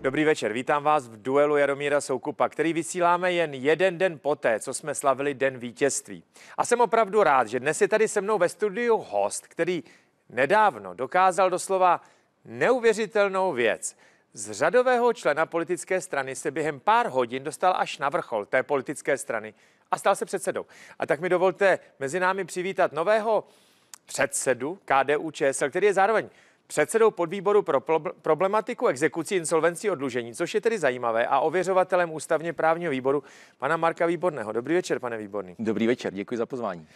Dobrý večer, vítám vás v duelu Jaromíra Soukupa, který vysíláme jen jeden den poté, co jsme slavili Den vítězství. A jsem opravdu rád, že dnes je tady se mnou ve studiu host, který nedávno dokázal doslova neuvěřitelnou věc. Z řadového člena politické strany se během pár hodin dostal až na vrchol té politické strany a stal se předsedou. A tak mi dovolte mezi námi přivítat nového předsedu KDU ČSL, který je zároveň předsedou podvýboru pro problematiku exekucí, insolvencí, odlužení, což je tedy zajímavé, a ověřovatelem ústavně právního výboru pana Marka Výborného. Dobrý večer, pane Výborný. Dobrý večer, děkuji za pozvání.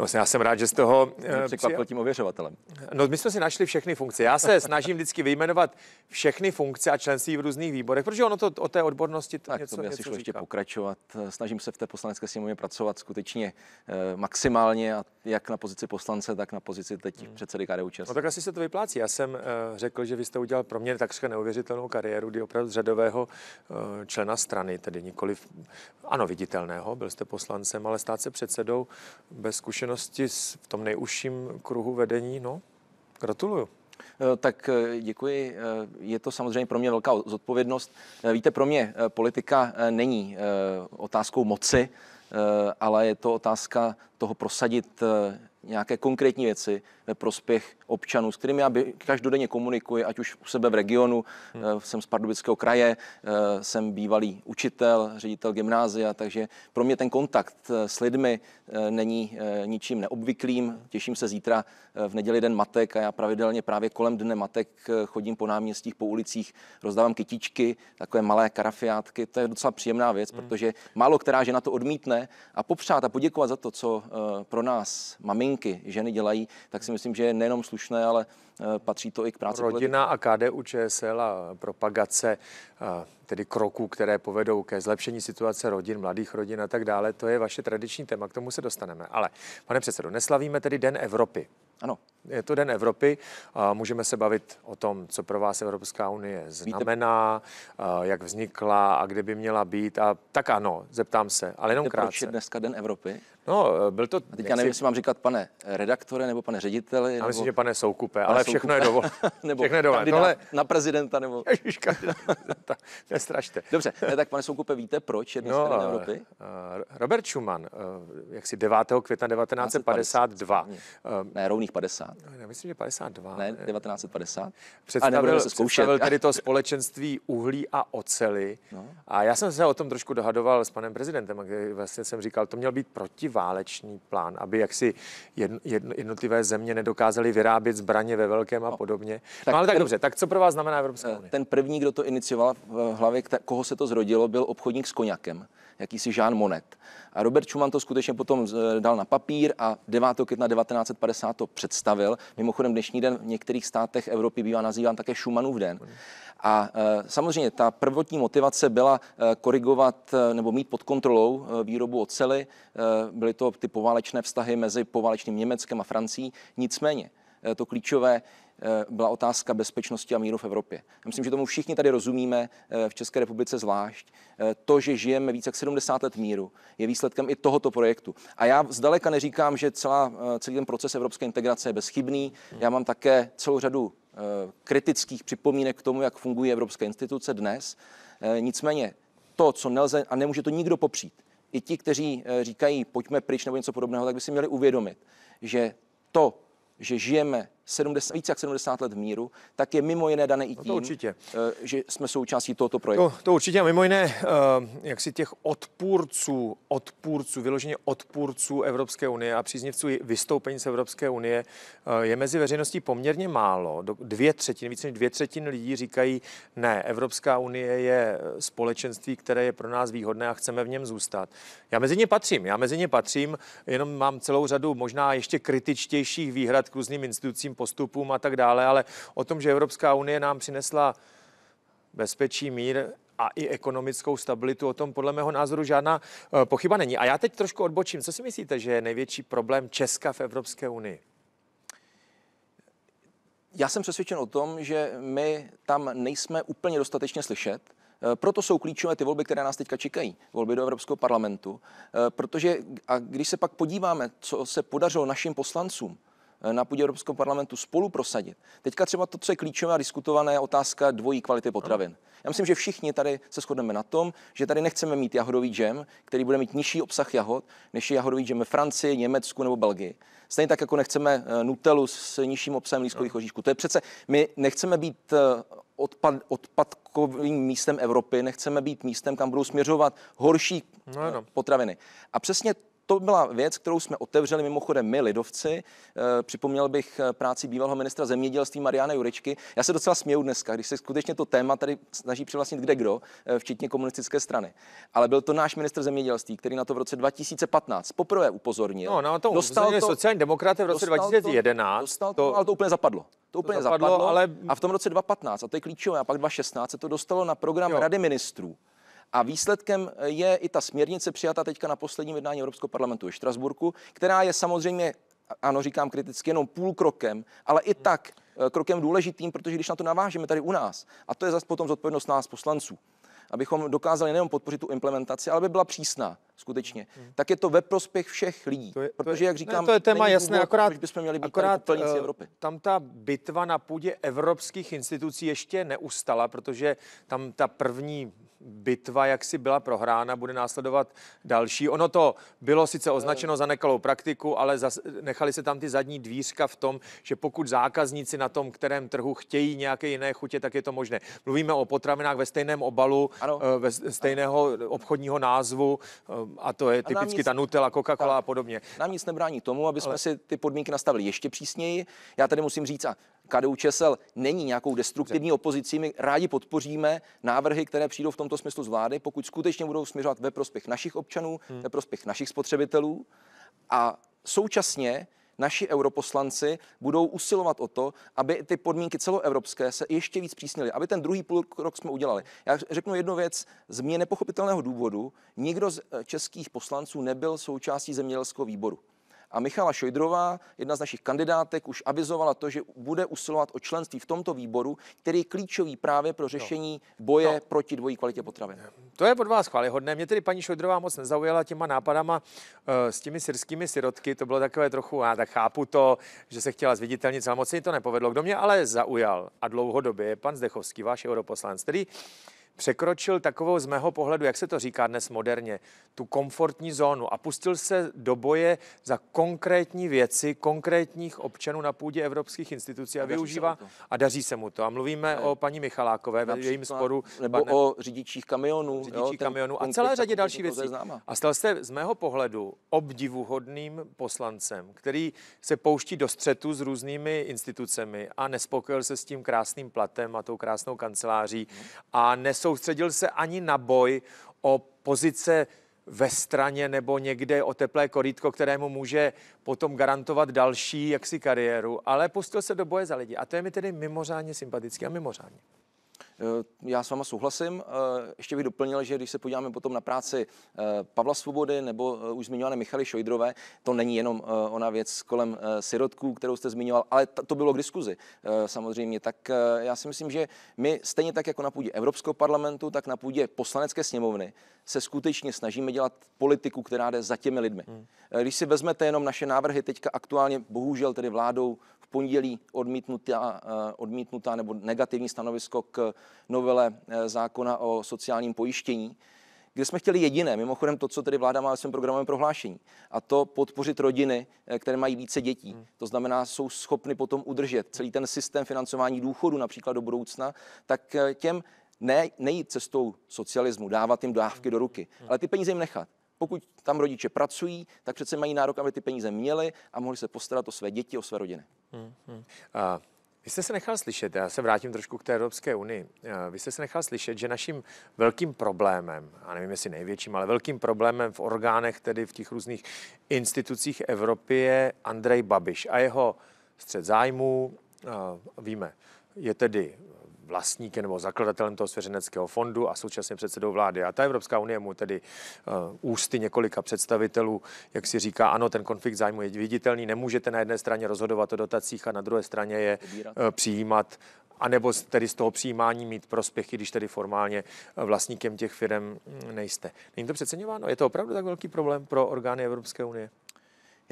No, já jsem rád, že z toho. Eh, překvapil při... tím ověřovatelem. No, my jsme si našli všechny funkce. Já se snažím vždycky vyjmenovat všechny funkce a členství v různých výborech, protože ono to o té odbornosti to tak, něco, to by asi šlo ještě pokračovat. Snažím se v té poslanecké sněmovně pracovat skutečně eh, maximálně, jak na pozici poslance, tak na pozici teď hmm. předsedy KDU No tak asi se to vyplácí. Já jsem jsem eh, řekl, že vy jste udělal pro mě takřka neuvěřitelnou kariéru, kdy opravdu z řadového eh, člena strany, tedy nikoli, ano, viditelného, byl jste poslancem, ale stát se předsedou bez zkušenosti v tom nejužším kruhu vedení, no, gratuluju. Eh, tak děkuji. Je to samozřejmě pro mě velká zodpovědnost. Víte, pro mě politika není otázkou moci, ale je to otázka toho prosadit nějaké konkrétní věci ve prospěch občanů, s kterými já každodenně komunikuji, ať už u sebe v regionu, hmm. Eh, jsem z Pardubického kraje, eh, jsem bývalý učitel, ředitel gymnázia, takže pro mě ten kontakt eh, s lidmi není ničím neobvyklým. Těším se zítra v neděli den matek a já pravidelně právě kolem dne matek chodím po náměstích, po ulicích, rozdávám kytičky, takové malé karafiátky. To je docela příjemná věc, hmm. protože málo která žena to odmítne a popřát a poděkovat za to, co pro nás maminka podmínky ženy dělají, tak si myslím, že je nejenom slušné, ale eh, patří to i k práci. Rodina a KDU ČSL a propagace eh, tedy kroků, které povedou ke zlepšení situace rodin, mladých rodin a tak dále, to je vaše tradiční téma, k tomu se dostaneme. Ale pane předsedo, neslavíme tedy Den Evropy. Ano. Je to Den Evropy můžeme se bavit o tom, co pro vás Evropská unie znamená, jak vznikla a kde by měla být. A tak ano, zeptám se, ale jenom krátce. Proč je dneska Den Evropy? No, byl to... A teď já nevím, jestli mám říkat pane redaktore nebo pane řediteli. Já nebo... myslím, že pane Soukupe, pane ale všechno Soukupe. je dovoleno. nebo všechno je Tohle... na prezidenta nebo... Ježiš, nestrašte. Dobře, ne, eh, tak pane Soukupe, víte, proč je dneska no, Den eh, Evropy? Eh, Robert Schuman, jaksi 9. května 1952. Ne, rovných 50. Ne, myslím, že 52. Ne, 1950. Představil, a se zkoušet. představil tady to společenství uhlí a ocely. No. A já jsem se o tom trošku dohadoval s panem prezidentem, kde vlastně jsem říkal, to měl být protiválečný plán, aby jaksi jedno, jednotlivé země nedokázaly vyrábět zbraně ve velkém a no. podobně. No, tak no, ale tak ten, dobře, tak co pro vás znamená Evropská eh, unie? Ten první, kdo to inicioval v hlavě, koho se to zrodilo, byl obchodník s koněkem jakýsi Jean Monet. A Robert Schumann to skutečně potom eh, dal na papír a 9. května 1950 to představil. Mimochodem dnešní den v některých státech Evropy bývá nazýván také Schumannův den. A eh, samozřejmě ta prvotní motivace byla eh, korigovat nebo mít pod kontrolou výrobu ocely. Byly to ty poválečné vztahy mezi poválečným Německem a Francií. Nicméně to klíčové Eh, byla otázka bezpečnosti a míru v Evropě. Já myslím, že tomu všichni tady rozumíme, eh, v České republice zvlášť. Eh, to, že žijeme více jak 70 let míru, je výsledkem i tohoto projektu. A já zdaleka neříkám, že celá, celý ten proces evropské integrace je bezchybný. Já mám také celou řadu kritických připomínek k tomu, jak fungují evropské instituce dnes. Nicméně to, co nelze a nemůže to nikdo popřít, i ti, kteří říkají pojďme pryč nebo něco podobného, tak by si měli uvědomit, že to, že žijeme 70, více jak 70 let v míru, tak je mimo jiné dané i tím, no to určitě. Eh, že jsme součástí tohoto projektu. To, to určitě a mimo jiné, eh, jak si těch odpůrců, odpůrců, vyloženě odpůrců Evropské unie a příznivců vystoupení z Evropské unie eh, je mezi veřejností poměrně málo. Dvě třetiny, více než dvě třetiny lidí říkají, ne, Evropská unie je společenství, které je pro nás výhodné a chceme v něm zůstat. Já mezi ně patřím, já mezi ně patřím, jenom mám celou řadu možná ještě kritičtějších výhrad k různým institucím, očkovacím postupům a tak dále, ale o tom, že Evropská unie nám přinesla bezpečí, mír a i ekonomickou stabilitu, o tom podle mého názoru žádná eh, pochyba není. A já teď trošku odbočím. Co si myslíte, že je největší problém Česka v Evropské unii? Já jsem přesvědčen o tom, že my tam nejsme úplně dostatečně slyšet. Eh, proto jsou klíčové ty volby, které nás teďka čekají, volby do Evropského parlamentu, eh, protože a když se pak podíváme, co se podařilo našim poslancům, Eh, na půdě Evropského parlamentu spolu prosadit. Teďka třeba to, co je klíčová a diskutované, otázka dvojí kvality potravin. Já myslím, že všichni tady se shodneme na tom, že tady nechceme mít jahodový džem, který bude mít nižší obsah jahod, než je jahodový džem ve Francii, Německu nebo Belgii. Stejně tak, jako nechceme eh, Nutelu s nižším obsahem lískových oříšků. To je přece, my nechceme být eh, odpad, odpadkovým místem Evropy, nechceme být místem, kam budou směřovat horší no, no. potraviny. A přesně to byla věc, kterou jsme otevřeli mimochodem my, lidovci. Eh, připomněl bych eh, práci bývalého ministra zemědělství Mariana Jurečky. Já se docela směju dneska, když se skutečně to téma tady snaží přivlastnit kde kdo, eh, včetně komunistické strany. Ale byl to náš minister zemědělství, který na to v roce 2015 poprvé upozornil. No, na no, to dostal to, sociální demokraty v roce dostal 2011. To, dostal to, to, ale to úplně zapadlo. To úplně zapadlo, zapadlo ale... a v tom roce 2015, a to je klíčové, a pak 2016 se to dostalo na program jo. Rady ministrů. A výsledkem eh, je i ta směrnice přijata teďka na posledním jednání Evropského parlamentu ve Štrasburku, která je samozřejmě, ano, říkám kriticky, jenom půl krokem, ale i mhm. tak eh, krokem důležitým, protože když na to navážeme tady u nás, a to je zase potom zodpovědnost nás poslanců, abychom dokázali nejen podpořit tu implementaci, ale by byla přísná, skutečně, hmm. tak je to ve prospěch všech lidí. To je, to protože, jak říkám, ne, to je téma jasné, důvod, akorát, bychom měli být akorát uh, Evropy. tam ta bitva na půdě evropských institucí ještě neustala, protože tam ta první bitva, jak si byla prohrána, bude následovat další. Ono to bylo sice eh. označeno za nekalou praktiku, ale zas, nechali se tam ty zadní dvířka v tom, že pokud zákazníci na tom, kterém trhu chtějí nějaké jiné chutě, tak je to možné. Mluvíme o potravinách ve stejném obalu, ano. Eh, ve stejného ano. obchodního názvu, a to je typicky nic, ta Nutella, Coca-Cola a podobně. Nám nic nebrání tomu, aby jsme ale... si ty podmínky nastavili ještě přísněji. Já tady musím říct, a KDU ČSL není nějakou destruktivní opozicí, my rádi podpoříme návrhy, které přijdou v tomto smyslu z vlády, pokud skutečně budou směřovat ve prospěch našich občanů, hmm. ve prospěch našich spotřebitelů a současně naši europoslanci budou usilovat o to, aby ty podmínky celoevropské se ještě víc přísnily, aby ten druhý půl rok jsme udělali. Já řeknu jednu věc, z mě nepochopitelného důvodu nikdo z eh, českých poslanců nebyl součástí zemědělského výboru. A Michala Šojdrová, jedna z našich kandidátek, už avizovala to, že bude usilovat o členství v tomto výboru, který je klíčový právě pro no. řešení no. boje no. proti dvojí kvalitě potravin. To je od vás chvályhodné. Mě tedy paní Šojdrová moc nezaujala těma nápadama uh, s těmi syrskými sirotky. To bylo takové trochu, já tak chápu to, že se chtěla zviditelnit, ale moc se to nepovedlo. Kdo mě ale zaujal a dlouhodobě je pan Zdechovský, váš europoslanec, který překročil takovou z mého pohledu, jak se to říká dnes moderně, tu komfortní zónu a pustil se do boje za konkrétní věci konkrétních občanů na půdě evropských institucí a, a využívá a daří se mu to. A mluvíme ne. o paní Michalákové ve jejím sporu. Nebo pane, o řidičích kamionů. Řidičích jo, kamionů a celé řadě dalších věcí. A stal se z mého pohledu obdivuhodným poslancem, který se pouští do střetu s různými institucemi a nespokojil se s tím krásným platem a tou krásnou kanceláří mhm. a nes nesoustředil se ani na boj o pozice ve straně nebo někde o teplé korítko, kterému může potom garantovat další jaksi kariéru, ale pustil se do boje za lidi. A to je mi tedy mimořádně sympatické a mimořádně. Eh, já s váma souhlasím. Eh, ještě bych doplnil, že když se podíváme potom na práci eh, Pavla Svobody nebo už zmiňované Michaly Šojdrové, to není jenom ona věc kolem sirotků, kterou jste zmiňoval, ale to bylo k diskuzi samozřejmě. Tak já si myslím, že my stejně tak jako na půdě Evropského parlamentu, tak na půdě poslanecké sněmovny se skutečně snažíme dělat politiku, která jde za těmi lidmi. Hmm. Když si vezmete jenom naše návrhy teďka aktuálně, bohužel tedy vládou pondělí odmítnutá, eh, odmítnutá nebo negativní stanovisko k novele eh, zákona o sociálním pojištění, kde jsme chtěli jediné, mimochodem to, co tedy vláda má ve svém programovém prohlášení, a to podpořit rodiny, eh, které mají více dětí. Hmm. To znamená, jsou schopny potom udržet celý ten systém financování důchodu například do budoucna, tak těm ne, nejít cestou socialismu, dávat jim dávky do ruky, hmm. ale ty peníze jim nechat. Pokud tam rodiče pracují, tak přece mají nárok, aby ty peníze měli a mohli se postarat o své děti, o své rodiny. mm hmm. A vy jste se nechal slyšet, já se vrátím trošku k té Evropské unii, vy jste se nechal slyšet, že naším velkým problémem, a nevím jestli největším, ale velkým problémem v orgánech, tedy v těch různých institucích Evropy je Andrej Babiš a jeho střed zájmů, víme, je tedy vlastníkem nebo zakladatelem toho svěřeneckého fondu a současně předsedou vlády. A ta Evropská unie mu tedy eh, ústy několika představitelů, jak si říká, ano, ten konflikt zájmu je viditelný, nemůžete na jedné straně rozhodovat o dotacích a na druhé straně je eh, přijímat a nebo tedy z toho přijímání mít prospěchy, když tedy formálně eh, vlastníkem těch firm mm, nejste. Není to přeceňováno? Je to opravdu tak velký problém pro orgány Evropské unie?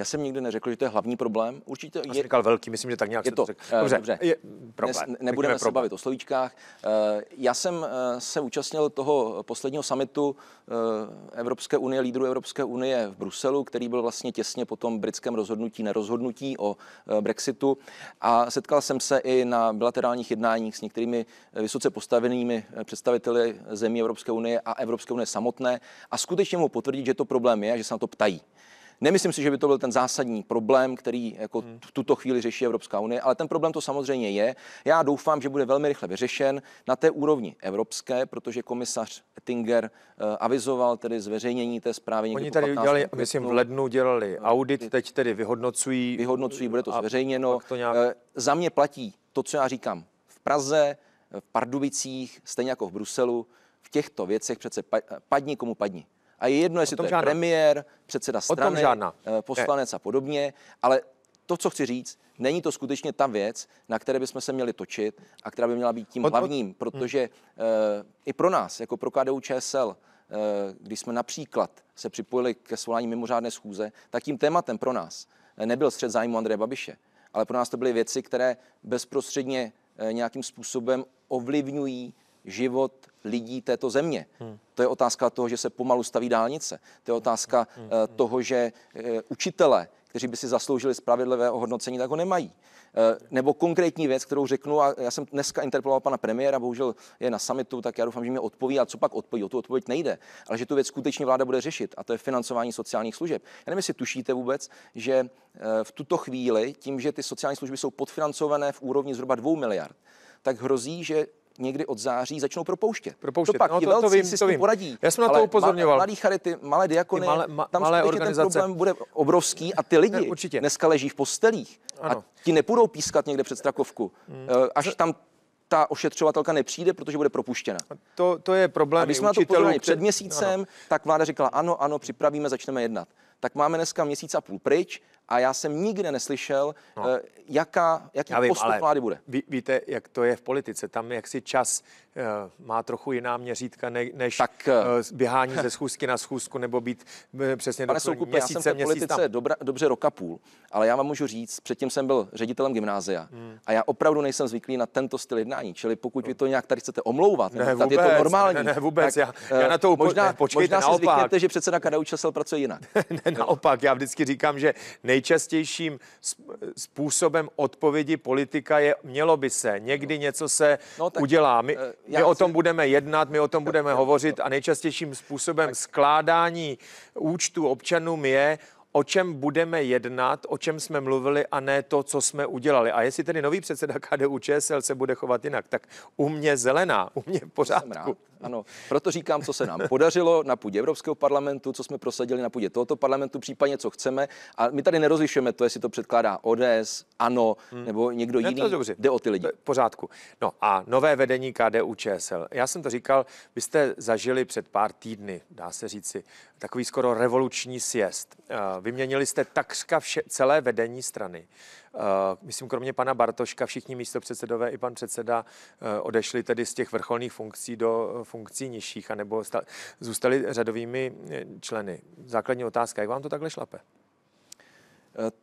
Já jsem nikdy neřekl, že to je hlavní problém. Určitě je... říkal velký, myslím, že tak nějak je to. řekl. Eh, dobře, dobře. Je problém. Dnes nebudeme se bavit o slovíčkách. Eh, já jsem eh, se účastnil toho posledního samitu Evropské unie, lídrů Evropské unie v Bruselu, který byl vlastně těsně po tom britském rozhodnutí, nerozhodnutí o Brexitu. A setkal jsem se i na bilaterálních jednáních s některými vysoce postavenými představiteli zemí Evropské unie a Evropské unie samotné a skutečně mu potvrdit, že to problém je že se na to ptají. Nemyslím si, že by to byl ten zásadní problém, který jako v hmm. tuto chvíli řeší Evropská unie, ale ten problém to samozřejmě je. Já doufám, že bude velmi rychle vyřešen na té úrovni evropské, protože komisař Ettinger eh, avizoval tedy zveřejnění té zprávy. Oni tady udělali, myslím, v lednu dělali no, audit, teď tedy vyhodnocují. Vyhodnocují, bude to zveřejněno. To nějak... Eh, za mě platí to, co já říkám v Praze, v Pardubicích, stejně jako v Bruselu. V těchto věcech přece padni komu padni. A je jedno, jestli to je premiér, předseda strany, eh, poslanec ne. a podobně, ale to, co chci říct, není to skutečně ta věc, na které bychom se měli točit a která by měla být tím od, hlavním, protože uh, i pro nás, jako pro KDU ČSL, eh, když jsme například se připojili ke svolání mimořádné schůze, tak tím tématem pro nás nebyl střed zájmu Andreje Babiše, ale pro nás to byly věci, které bezprostředně nějakým způsobem ovlivňují život lidí této země. Hmm. To je otázka toho, že se pomalu staví dálnice. To je otázka hmm. Uh, toho, že uh, učitele, kteří by si zasloužili spravedlivé ohodnocení, tak ho nemají. Uh, nebo konkrétní věc, kterou řeknu, a já jsem dneska interpeloval pana premiéra, bohužel je na summitu, tak já doufám, že mi odpoví, a co pak odpoví, o tu odpověď nejde, ale že tu věc skutečně vláda bude řešit, a to je financování sociálních služeb. Já nevím, jestli tušíte vůbec, že v tuto chvíli, tím, že ty sociální služby jsou podfinancované v úrovni zhruba 2 miliard, tak hrozí, že někdy od září začnou propouštět. propouštět. To pak no, ti velcí to, to vím, si to vím. poradí. Já jsem na to upozorňoval. Malé charity, malé diakony, malé, ma, tam malé organizace. ten problém bude obrovský a ty lidi ne, určitě. dneska leží v postelích ano. a ti nepůjdou pískat někde před Strakovku, hmm. Eh, až tam ta ošetřovatelka nepřijde, protože bude propuštěna. To, to je problém. A když jsme na to upozornili před měsícem, ano. tak vláda řekla ano, ano, připravíme, začneme jednat. Tak máme dneska měsíc a půl pryč a já jsem nikde neslyšel, no. Eh, jaká, jaký vím, postup vlády bude. Ví, víte, jak to je v politice, tam jaksi čas uh, má trochu jiná měřítka ne, než tak, uh, eh, běhání ze schůzky na schůzku nebo být uh, přesně do měsíce, já jsem v politice tam. dobra, dobře roka půl, ale já vám můžu říct, předtím jsem byl ředitelem gymnázia hmm. a já opravdu nejsem zvyklý na tento styl jednání, čili pokud vy to nějak tady chcete omlouvat, ne, vůbec, je to normální. Ne, ne vůbec, tak, já, já na to upo- možná, ne, počkejte, možná si naopak. zvyknete, že předseda KDU pracuje jinak. ne, naopak, já vždycky říkám, že nej nejčastějším způsobem odpovědi politika je mělo by se, někdy něco se no, tak, udělá. My, eh, my o tom budeme jednat, my o tom budeme eh, eh, hovořit a nejčastějším způsobem skládání účtu občanům je o čem budeme jednat, o čem jsme mluvili a ne to, co jsme udělali. A jestli tedy nový předseda KDU ČSL se bude chovat jinak, tak u mě zelená, u mě pořád. pořádku. Ano, proto říkám, co se nám podařilo na půdě Evropského parlamentu, co jsme prosadili na půdě tohoto parlamentu, případně co chceme. A my tady nerozlišujeme to, jestli to předkládá ODS, ANO hmm. nebo někdo ne, jiný. To dobře. Jde o ty lidi. Pořádku. No a nové vedení KDU ČSL. Já jsem to říkal, vy jste zažili před pár týdny, dá se říci, takový skoro revoluční sjezd eh, Vyměnili jste takřka vše, celé vedení strany. Eh, myslím, kromě pana Bartoška, všichni místopředsedové i pan předseda eh, odešli tedy z těch vrcholných funkcí do eh, funkcí nižších, anebo zůstali řadovými členy. Základní otázka, jak vám to takhle šlape?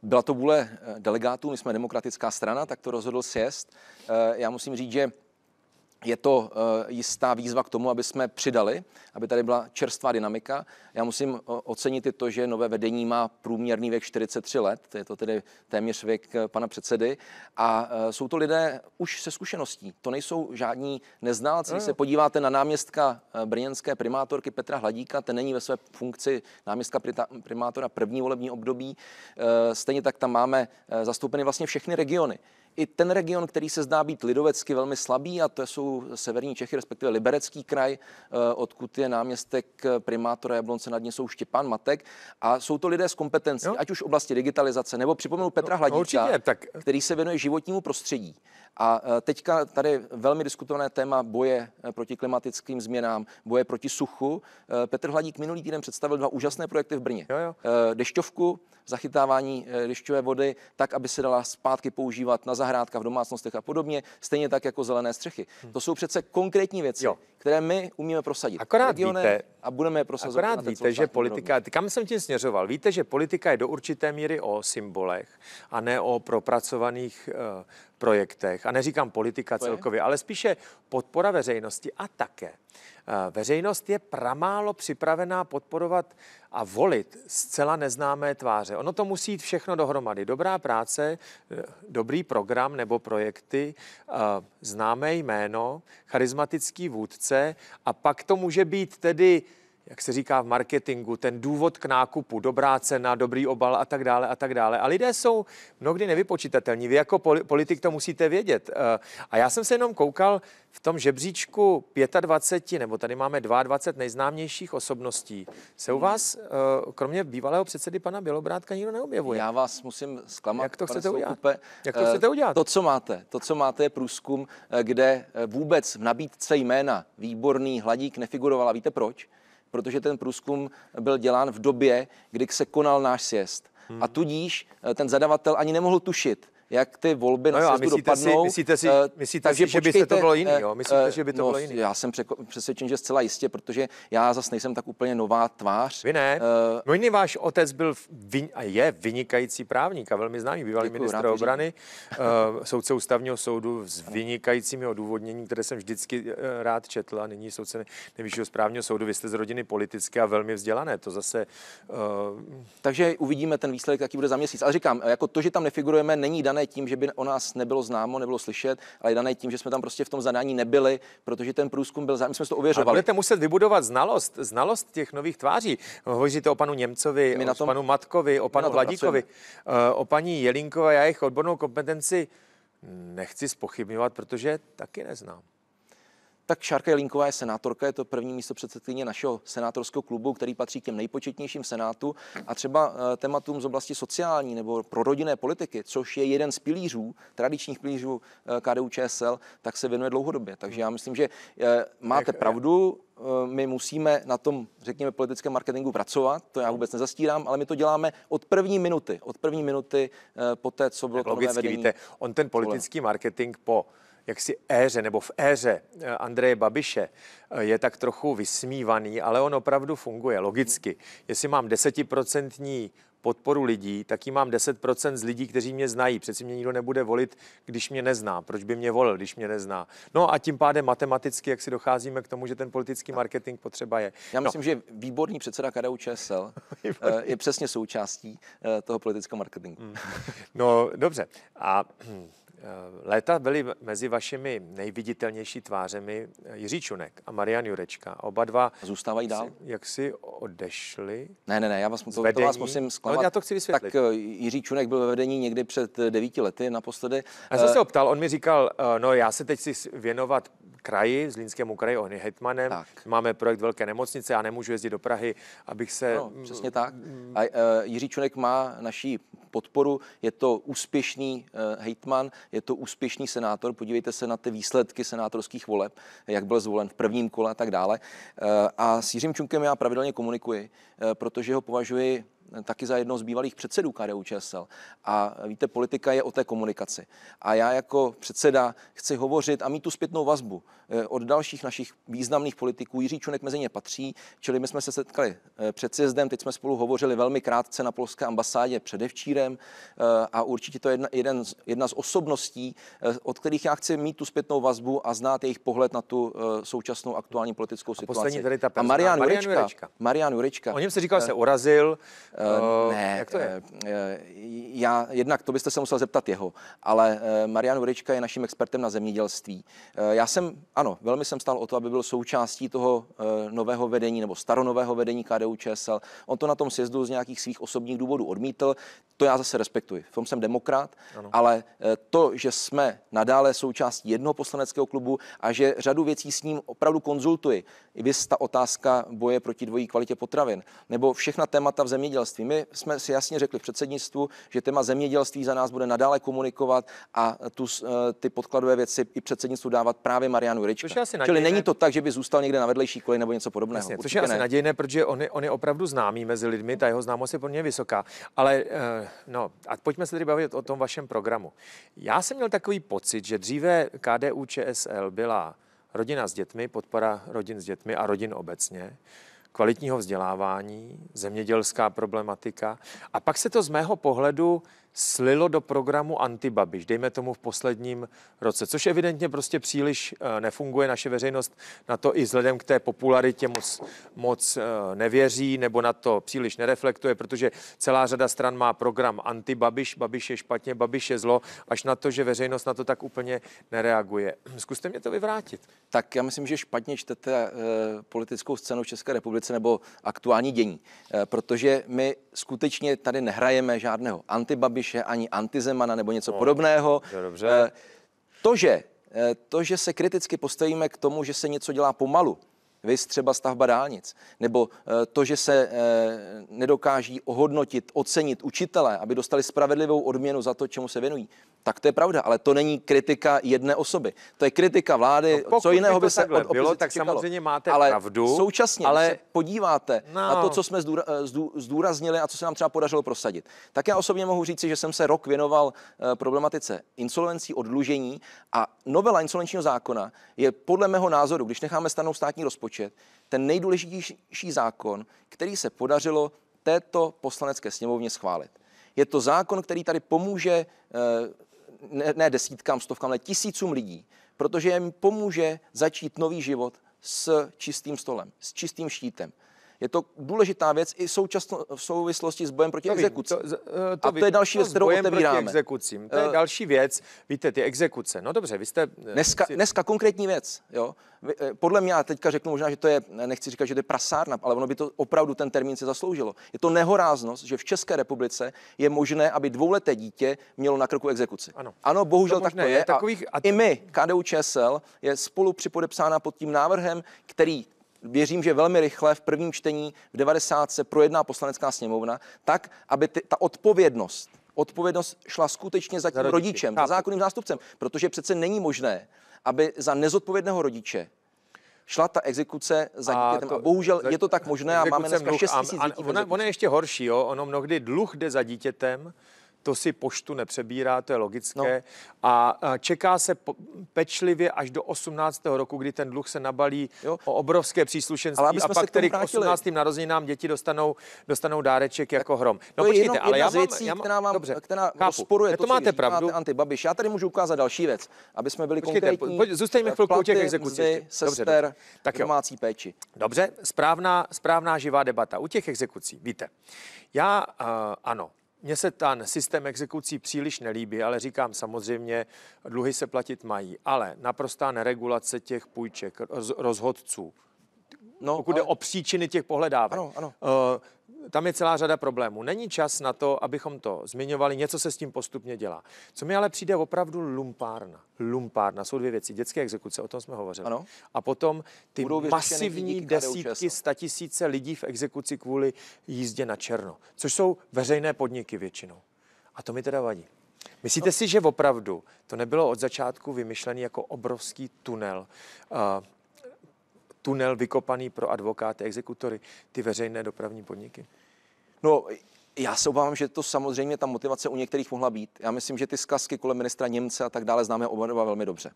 Byla to vůle delegátů, my jsme demokratická strana, tak to rozhodl sjest. Já musím říct, že je to eh, jistá výzva k tomu, aby jsme přidali, aby tady byla čerstvá dynamika. Já musím eh, ocenit i to, že nové vedení má průměrný věk 43 let, to je to tedy téměř věk eh, pana předsedy, a jsou to lidé už se zkušeností. To nejsou žádní neznalci. Když se podíváte na náměstka brněnské primátorky Petra Hladíka, ten není ve své funkci náměstka primátora první volební období. Stejně tak tam máme zastoupeny vlastně všechny regiony i ten region, který se zdá být lidovecky velmi slabý, a to jsou severní Čechy, respektive Liberecký kraj, eh, odkud je náměstek primátora Jablonce nad jsou Štěpán Matek. A jsou to lidé s kompetencí, jo. ať už v oblasti digitalizace, nebo připomenu Petra no, Hladíka, určitě, tak... který se věnuje životnímu prostředí. A eh, teďka tady velmi diskutované téma boje eh, proti klimatickým změnám, boje proti suchu. Petr Hladík minulý týden představil dva úžasné projekty v Brně. Jo, jo. Dešťovku, zachytávání dešťové vody, tak, aby se dala zpátky používat na zahraničí zahrádka v domácnostech a podobně, stejně tak jako zelené střechy. Hm. To jsou přece konkrétní věci, jo které my umíme prosadit. Akorát Regioné víte, a budeme je prosazovat. Akorát víte, že politika, kam jsem tím směřoval, víte, že politika je do určité míry o symbolech a ne o propracovaných uh, projektech. A neříkám politika to celkově, je? ale spíše podpora veřejnosti a také. Eh, veřejnost je pramálo připravená podporovat a volit zcela neznámé tváře. Ono to musí jít všechno dohromady. Dobrá práce, eh, dobrý program nebo projekty, známé jméno, charismatický vůdce, a pak to může být tedy jak se říká v marketingu, ten důvod k nákupu, dobrá cena, dobrý obal a tak dále a tak dále. A lidé jsou mnohdy nevypočitatelní. Vy jako politik to musíte vědět. Eh, a já jsem se jenom koukal v tom žebříčku 25, nebo tady máme 22 nejznámějších osobností. Se u vás, eh, kromě bývalého předsedy pana Bělobrátka, nikdo neobjevuje. Já vás musím zklamat. Jak to chcete udělat? Kupe. Jak to chcete eh, udělat? To, co máte, to, co máte je průzkum, kde vůbec v nabídce jména výborný hladík nefigurovala. Víte proč? protože ten průzkum byl dělán v době, kdy se konal náš sjezd. Hmm. A tudíž eh, ten zadavatel ani nemohl tušit, jak ty volby no jo, na dopadnou. Si, myslíte si, eh, myslíte takže si že počkejte, by se to bylo jiný? Jo? Eh, myslíte, že by to no, bylo jiný? Já jsem přesvědčen, že zcela jistě, protože já zase nejsem tak úplně nová tvář. Vy ne. Uh, eh, Můj no váš otec byl vyn, a je vynikající právník a velmi známý bývalý děkuju, ministr obrany, uh, soudce ústavního soudu s vynikajícími odůvodnění, které jsem vždycky uh, rád četl a nyní soudce nejvyššího správního soudu. Vy jste z rodiny politické a velmi vzdělané. To zase... Uh, takže uvidíme ten výsledek, jaký bude za měsíc. Ale říkám, jako to, že tam nefigurujeme, není dané dané tím, že by o nás nebylo známo, nebylo slyšet, ale je dané tím, že jsme tam prostě v tom zadání nebyli, protože ten průzkum byl zájem, jsme to ověřovali. A budete muset vybudovat znalost, znalost těch nových tváří. Hovoříte o panu Němcovi, My o na tom, panu Matkovi, o panu Vladíkovi, eh, o paní Jelinkové, já jejich odbornou kompetenci nechci spochybňovat, protože taky neznám tak Šárka Jelínková je senátorka, je to první místo předsedkyně našeho senátorského klubu, který patří k těm nejpočetnějším senátu a třeba eh, tématům z oblasti sociální nebo pro rodinné politiky, což je jeden z pilířů, tradičních pilířů eh, KDU ČSL, tak se věnuje dlouhodobě. Takže já myslím, že eh, máte pravdu, my musíme na tom, řekněme, politickém marketingu pracovat, to já vůbec nezastírám, ale my to děláme od první minuty, od první minuty po té, co bylo tak to logicky, nové vedení. víte, on ten politický marketing po jaksi éře nebo v éře eh, Andreje Babiše eh, je tak trochu vysmívaný, ale on opravdu funguje logicky. Jestli mám desetiprocentní podporu lidí, tak ji mám 10% z lidí, kteří mě znají. Přeci mě nikdo nebude volit, když mě nezná. Proč by mě volil, když mě nezná? No a tím pádem matematicky, jak si docházíme k tomu, že ten politický marketing potřeba je. Já no. myslím, no. že výborný předseda KDU ČSL eh, je přesně součástí toho politického marketingu. Hmm. No dobře. A hm, Eh, léta byly mezi vašimi nejviditelnější tvářemi eh, Jiří Čunek a Marian Jurečka. Oba dva... Zůstávají dál? Jak si odešli? Ne, ne, ne, já vás, to, to vás musím no, zklamat. No, já to chci vysvětlit. Tak eh, Jiří Čunek byl ve vedení někdy před devíti lety naposledy. Já jsem se optal, on mi říkal, no já se teď si věnovat kraji, Zlínskému kraji on je hetmanem, tak. máme projekt Velké nemocnice, a nemůžu jezdit do Prahy, abych se... No, přesně tak. A uh, Jiří Čunek má naší podporu, je to úspěšný uh, hejtman, je to úspěšný senátor, podívejte se na ty výsledky senátorských voleb, jak byl zvolen v prvním kole a tak dále. Uh, a s Jiřím Čunkem já pravidelně komunikuji, uh, protože ho považuji taky za jednoho z bývalých předsedů KDU ČSL. A víte, politika je o té komunikaci. A já jako předseda chci hovořit a mít tu zpětnou vazbu eh, od dalších našich významných politiků. Jiří Čunek mezi ně patří, čili my jsme se setkali eh, před sjezdem, teď jsme spolu hovořili velmi krátce na polské ambasádě předevčírem eh, a určitě to je jedna, jeden, jedna z osobností, od kterých já chci mít tu zpětnou vazbu a znát jejich pohled na tu současnou aktuální politickou situaci. A, tady ta a Marian, Marian Jurečka, Jurečka. Marian Jurečka. O něm se říkal, se urazil, Uh, ne, jak to je? Eh, já, jednak to byste se musel zeptat jeho, ale Marian Urička je naším expertem na zemědělství. Já jsem, ano, velmi jsem stál o to, aby byl součástí toho nového vedení nebo staronového vedení KDU ČSL. On to na tom sjezdu z nějakých svých osobních důvodů odmítl, to já zase respektuji. V tom jsem demokrat, ano. ale to, že jsme nadále součástí jednoho poslaneckého klubu a že řadu věcí s ním opravdu konzultuji, i ta otázka boje proti dvojí kvalitě potravin, nebo všechna témata v zemědělství, zemědělství. My jsme si jasně řekli v předsednictvu, že téma zemědělství za nás bude nadále komunikovat a tu, eh, ty podkladové věci i předsednictvu dávat právě Marianu Ryčku. Čili nadějné. není to tak, že by zůstal někde na vedlejší koleji nebo něco podobného. Jasně, což je asi ne. nadějné, protože on on je opravdu známý mezi lidmi, ta jeho známost je poměrně vysoká. Ale eh, no, a pojďme se tedy bavit o tom vašem programu. Já jsem měl takový pocit, že dříve KDU ČSL byla rodina s dětmi, podpora rodin s dětmi a rodin obecně kvalitního vzdělávání, zemědělská problematika. A pak se to z mého pohledu slilo do programu antibabiš, dejme tomu v posledním roce, což evidentně prostě příliš eh, nefunguje. Naše veřejnost na to i vzhledem k té popularitě moc, moc eh, nevěří nebo na to příliš nereflektuje, protože celá řada stran má program antibabiš, babiš je špatně, babiš je zlo, až na to, že veřejnost na to tak úplně nereaguje. Zkuste mě to vyvrátit. Tak já myslím, že špatně čtete eh, politickou scénu v České republice nebo aktuální dění, protože my skutečně tady nehrajeme žádného antibabiš, Babiše, ani Antizemana nebo něco no, podobného. To, dobře. Eh, to, že, eh, to, že se kriticky postavíme k tomu, že se něco dělá pomalu, vys třeba stavba dálnic, nebo eh, to, že se nedokáží ohodnotit, ocenit učitele, aby dostali spravedlivou odměnu za to, čemu se věnují tak to je pravda, ale to není kritika jedné osoby. To je kritika vlády, no, co jiného by, by se od bylo, tak čekalo. samozřejmě máte ale pravdu. Současně, ale se podíváte no. na to, co jsme zdůra, eh, zdů, zdůraznili a co se nám třeba podařilo prosadit. Tak já osobně mohu říci, že jsem se rok věnoval eh, problematice insolvencí, odlužení a novela insolvenčního zákona je podle mého názoru, když necháme stanou státní rozpočet, ten nejdůležitější zákon, který se podařilo této poslanecké sněmovně schválit. Je to zákon, který tady pomůže eh, ne, ne desítkám, stovkám, ale tisícům lidí, protože jim pomůže začít nový život s čistým stolem, s čistým štítem. Je to důležitá věc i současno, v souvislosti s bojem proti to exekucím. Vím, to, to, a to je další věc, kterou otevíráme. exekucím. To je eh, další věc. Víte, ty exekuce. No dobře, vy jste... Eh, dneska, si... dneska konkrétní věc. Jo? Eh, podle mě, já teďka řeknu možná, že to je, nechci říkat, že to je prasárna, ale ono by to opravdu ten termín se zasloužilo. Je to nehoráznost, že v České republice je možné, aby dvouleté dítě mělo na krku exekuci. Ano, ano bohužel to tak to je. je. Takových... A... I my, KDU ČSL, je spolu připodepsána pod tím návrhem, který věřím, že velmi rychle v prvním čtení v 90. se projedná poslanecká sněmovna, tak, aby ty, ta odpovědnost odpovědnost šla skutečně za tím za rodičem, za zákonným zástupcem, protože přece není možné, aby za nezodpovědného rodiče šla ta exekuce za a dítětem. To, a bohužel za, je to tak možné a máme dneska 6 000 dětí. Ono je ještě horší, jo? ono mnohdy dluh jde za dítětem to si poštu nepřebírá, to je logické. No. A čeká se pečlivě až do 18. roku, kdy ten dluh se nabalí jo. o obrovské příslušenství a pak tedy k 18. narozeninám děti dostanou, dostanou dáreček jako hrom. No to počkejte, je jenom ale já mám, věcí, já mám, která vám, dobře, která chápu. rozporuje to, to máte pravdu. Antibabiš. Já tady můžu ukázat další věc, aby jsme byli počkejte, konkrétní. zůstaňme chvilku u těch exekucí. sester, tak domácí péči. Dobře, správná, správná živá debata. U těch exekucí, víte, já, uh, ano, mně se ten systém exekucí příliš nelíbí, ale říkám samozřejmě, dluhy se platit mají. Ale naprostá neregulace těch půjček, rozhodců, no, pokud ale... jde o příčiny těch pohledávek. Ano, ano. Uh, tam je celá řada problémů. Není čas na to, abychom to zmiňovali, něco se s tím postupně dělá. Co mi ale přijde opravdu lumpárna. Lumpárna jsou dvě věci. Dětské exekuce, o tom jsme hovořili. Ano. A potom ty Budou masivní desítky, statisíce lidí v exekuci kvůli jízdě na černo, což jsou veřejné podniky většinou. A to mi teda vadí. Myslíte no. si, že opravdu to nebylo od začátku vymyšlený jako obrovský tunel? Uh, tunel vykopaný pro advokáty, exekutory, ty veřejné dopravní podniky? No, já se obávám, že to samozřejmě ta motivace u některých mohla být. Já myslím, že ty zkazky kolem ministra Němce a tak dále známe oba dva velmi dobře.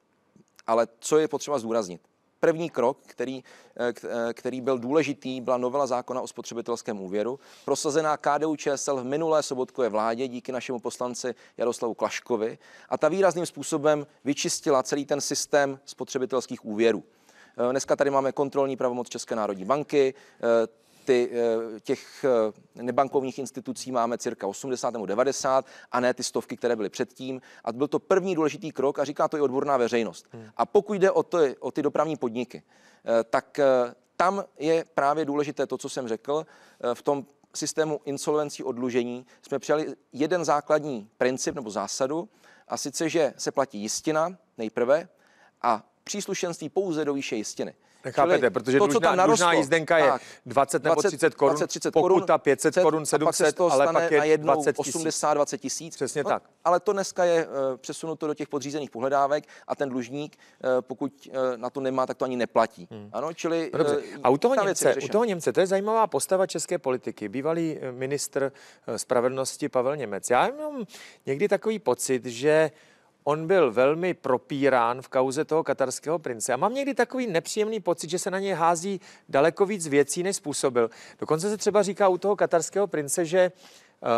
Ale co je potřeba zdůraznit? První krok, který, eh, eh, který byl důležitý, byla novela zákona o spotřebitelském úvěru, prosazená KDU ČSL v minulé sobotkové vládě díky našemu poslanci Jaroslavu Klaškovi a ta výrazným způsobem vyčistila celý ten systém spotřebitelských úvěrů. Eh, dneska tady máme kontrolní pravomoc České národní banky, eh, ty, eh, těch nebankovních institucí máme cirka 80 nebo 90 a ne ty stovky, které byly předtím. A byl to první důležitý krok a říká to i odborná veřejnost. Hmm. A pokud jde o ty, o ty dopravní podniky, tak tam je právě důležité to, co jsem řekl. V tom systému insolvencí odlužení jsme přijali jeden základní princip nebo zásadu, a sice, že se platí jistina nejprve a příslušenství pouze do výše jistiny. Nechápete, protože to, co tam narostlo, jízdenka je tak, 20 nebo 30 korun, 20, 30 korun pokuta 500 korun, 700, pak ale pak je na 20 80, 20 tisíc. Přesně no, tak. Ale to dneska je uh, přesunuto do těch podřízených pohledávek a ten dlužník, uh, pokud uh, na to nemá, tak to ani neplatí. Hmm. Ano, čili, dobře. A u toho, Němce, u toho Němce, to je zajímavá postava české politiky. Bývalý ministr spravedlnosti Pavel Němec. Já mám někdy takový pocit, že on byl velmi propírán v kauze toho katarského prince. A mám někdy takový nepříjemný pocit, že se na něj hází daleko víc věcí, než způsobil. Dokonce se třeba říká u toho katarského prince, že uh,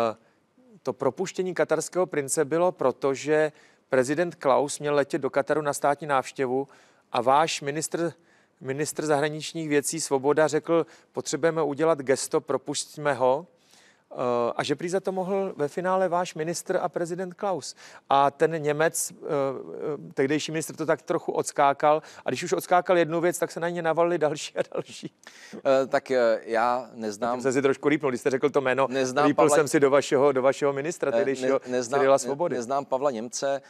to propuštění katarského prince bylo proto, že prezident Klaus měl letět do Kataru na státní návštěvu a váš ministr ministr zahraničních věcí Svoboda řekl, potřebujeme udělat gesto, propustíme ho. Eh, a že prý za to mohl ve finále váš ministr a prezident Klaus. A ten Němec, eh, eh, tehdejší ministr, to tak trochu odskákal. A když už odskákal jednu věc, tak se na ně navalili další a další. Tak já neznám... jsem si trošku rýpnul, když jste řekl to jméno. Neznám rýpl Pavla... jsem si do vašeho, do vašeho ministra, tehdejšího ne, neznám, Cyrila Svobody. Ne, neznám Pavla Němce,